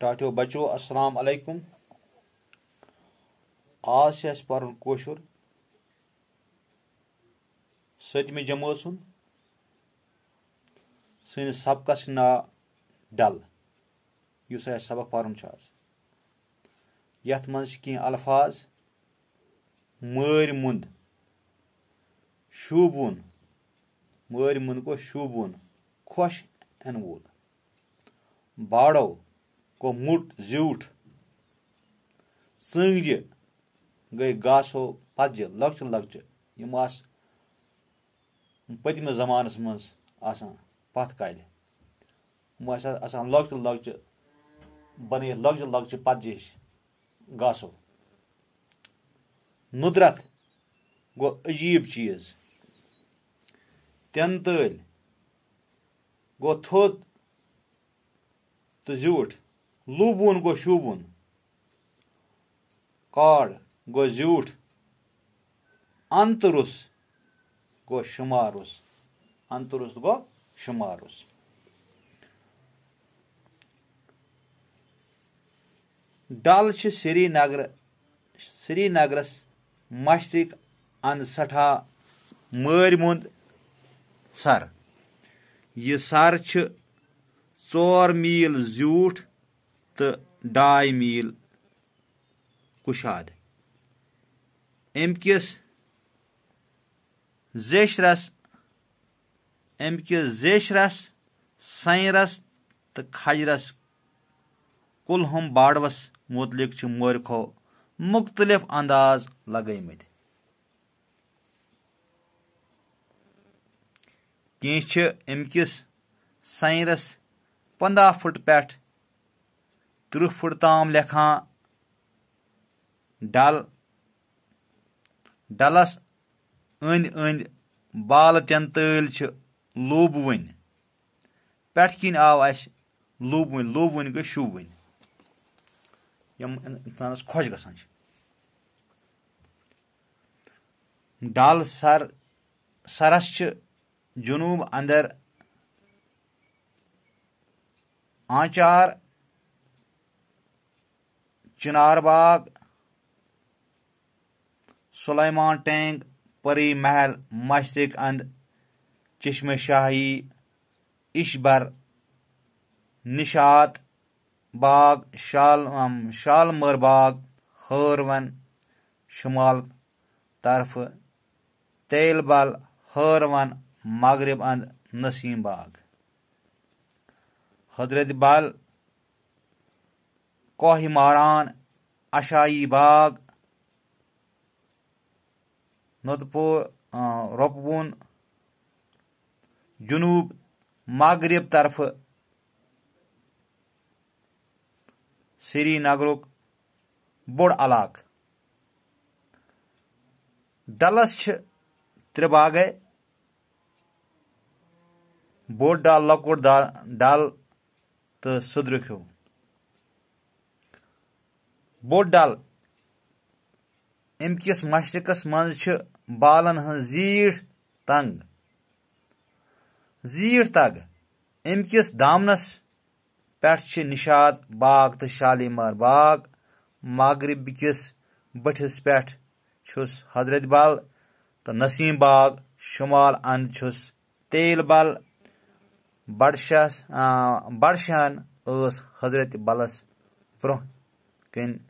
टाटियो बचो अस्सलाम वालेकुम आज से अस पढ़ कोशुर सतमें जमात सुन सैनिस सबकस ना डल इस सबक पढ़ यथ मज कह अल्फाज मर मुंद शूबुन मर मुंद गो शूबुन खोश एन वोल बाड़ो को मुठ ज्यूठ ژٕنٛگجہِ گٔے گاسو پَتجہِ لۄکچہِ لۄکچہِ یِم آسہٕ پٔتمِس زَمانَس منٛز آسان پَتھ کالہِ یِم ٲسۍ آسان لۄکچہِ لۄکچہِ بَنٲیِتھ لۄکچہِ لۄکچہِ پَتجہِ ہِش گاسو نُدرَت گوٚو عجیٖب چیٖز تٮ۪نہٕ تٲلۍ گوٚو تھوٚد تہٕ زیوٗٹھ لوٗبوُن گوٚو شوٗبوُن کاڑ گوٚو زیوٗٹھ اَنتہٕ رُس گوٚو شُمار رُس اَنتہٕ رُس گوٚو شُمار رُس ڈل چھِ سرینگرٕ سرینگرس مشرق اندٕ سٮ۪ٹھاہ مٲرۍ موٚنٛد سر یہِ سر چھِ ژور میٖل زیوٗٹھ تہٕ ڈاے میٖل کُشاد اَمہِ کِس زیچھرَس اَمہِ کِس زیچھرَس سَنرَس تہٕ کھجرَس کُلہُم باڈوَس مُتعلِق چھِ مورِکھو مُختلِف انٛداز لگٲمٕتۍ کینٛہہ چھِ اَمہِ کِس سَنرَس پنٛداہ فٕٹہٕ پٮ۪ٹھ تٕرٛہ فٕٹ تام لیکھان ڈل ڈلس أنٛدۍ أنٛدۍ بالہٕ تٮ۪نہٕ تٲلۍ چھِ لوٗبوٕنۍ پٮ۪ٹھٕ کِنۍ آو اَسہِ لوٗبوٕنۍ لوٗبوٕنۍ گٔے شوٗبوٕنۍ یِم اِنسانَس خۄش گژھان چھِ ڈل سر سرس چھِ جنوٗب انٛدر آنچار चिनार बाग सुलेमान टैंक परी महल मशरक अंद चश्म शाही इशबर निशात बाग शाल शालमर बाग हरवन शुमाल तरफ तेलबल हरवन मगरब अंद नसीम बाग हजरत बल कोह मारान अशाई बाग नोतपुर रोपवन जुनूब मागरब तरफ श्रीनगर बोड़ अलाक डलस त्रिबागे बोड़ डाल लकोट डाल तो सुद्रिक بوٚڑ ڈل اَمہِ کِس مشرقس منٛز چھِ بالن ہٕنٛز زیٖٹھ تنگ زیٖٹھ تگ اَمہِ کِس دامنس پٮ۪ٹھ چھِ نِشاط باغ تہٕ شالیمار باغ مغرِب کِس بٔٹھِس پٮ۪ٹھ چھُس حضرت بل تہٕ نسیٖم باغ شُمال انٛد چھُس تیل بل بڈشاہس بڈشاہن ٲس حضرت بلس برٛونٛہہ کَنۍ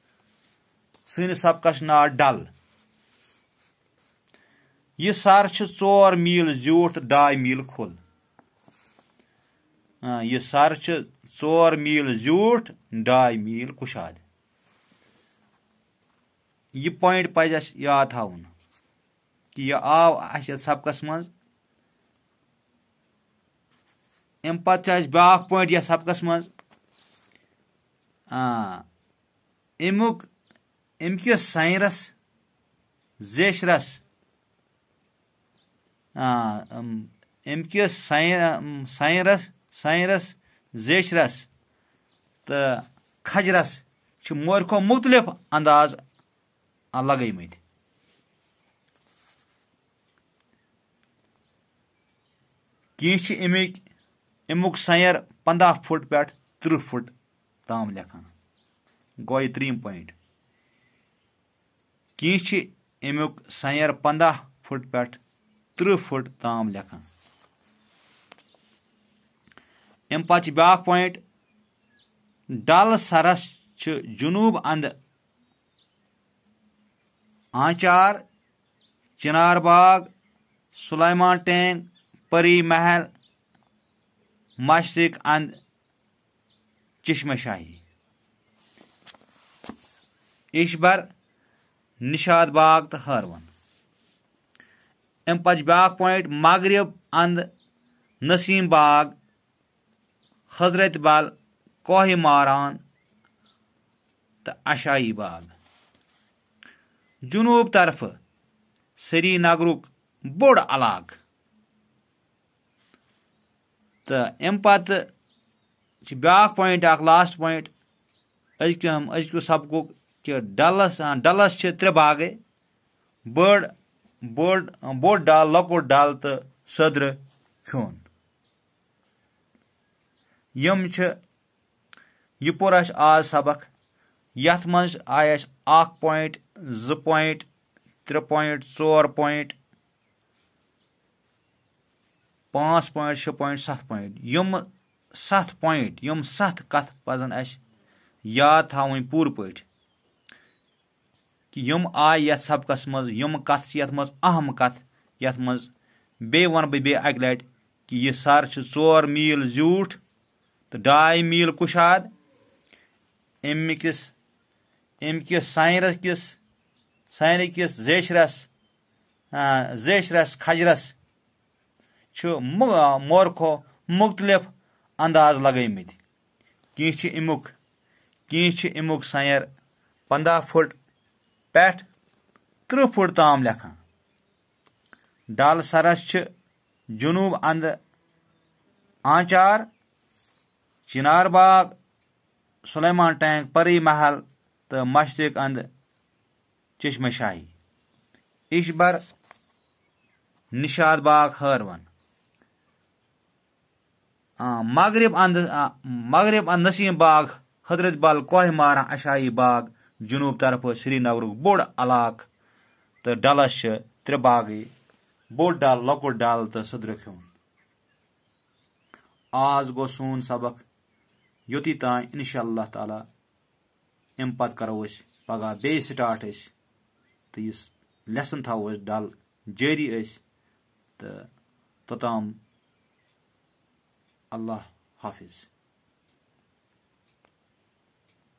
सबकस ना डल यह सर चोर मील जूठ डाय मील खुल यह सर चोर मील जूठ डाय मील कुशाद यह पॉइंट पज याद कि यह आव अस सबकस मज अम पा पॉइंट यह सबकस मज अमुक أمكيس سايرس زيشرس أمكيس سايرس سايرس زيشرس تہٕ کھجرس چھِ مورِ کھۄتہٕ مُختلِف انٛداز لگٲمٕتۍ کینٛہہ چھِ اَمِکۍ اَمیُک سیر پنٛداہ فُٹ پٮ۪ٹھ تٕرٛہ فُٹ تام لیکھان گوٚو یہِ ترٛیٚیِم پویِنٛٹ کینٛہہ چھِ اَمیُک سَنیر پنٛداہ فُٹ پٮ۪ٹھ تٕرٛہ فُٹ تام لیکھان اَمہِ پَتہٕ چھِ بیٛاکھ پویِنٛٹ ڈَل سَرَس چھِ جنوٗب اَندٕ آنچار چِنار باغ سُلایمان ٹینٛگ پٔری محل مشرق اَندٕ چشمہ شاہی اِشبر نشاد باغ تو ہارون ام پہ بیاکھ پوائنٹ مغرب اند نسیم باغ حضرت بل کوہ ماران تو اشائی باغ جنوب طرف سری نگرک بوڑ علاقہ تو ام پتہ بیاکھ پوائنٹ اخ لاسٹ پوائنٹ أزکہِ أزکہِ سبقُک कि डलस हाँ, डलस त्रे बागे बड़ बोड बोड डाल लकोट डाल तो सदर खून यम यह पोर आज सबक यथ मज आय पॉइंट ज पॉइंट त्रे पॉइंट चोर पॉइंट पांच पॉइंट शे पॉइंट सत पॉइंट यम सत पॉइंट यम सत कथ पजन अस याद थी पूर पाठ कि यम आय सबकस मज कथ मज अहम कथ यथ बे वन बह बे अक लट कि यह सर चोर मील जूठ तो डाय मील कुशाद अमिकस किस अम किस जेशरस जेशरस खजरस मोरखो मुख्तलिफ अंदाज लगम कमुक कमुक कह अमुक फुट पेठ त्रह फुट ताम लेखान डाल सरस जुनूब अंद आंचार चिनार बाग सुलेमान टैंक परी महल तो मशरक अंद चश्मशाही इशबर निशाद बाग हरवन मगरब अंद मगरब अंद नसीम बाग हजरत बल कोहमारा अशाही बाग جنوب طرفہ سرینگرُک بوٚڑ علاقہٕ تہٕ ڈَلَس چھِ ترٛےٚ باغٕے بوٚڑ ڈَل لۄکُٹ ڈَل تہٕ سٔدرٕ ہیوٚن آز گوٚو سون سبق یوٚتُے تام اِنشاء اللہ تعالیٰ اَمہِ پَتہٕ کَرو أسۍ پَگاہ بیٚیہِ سِٹاٹ أسۍ تہٕ یُس لٮ۪سَن تھاوو أسۍ ڈَل جٲری أسۍ تہٕ توٚتام اللہ حافِظ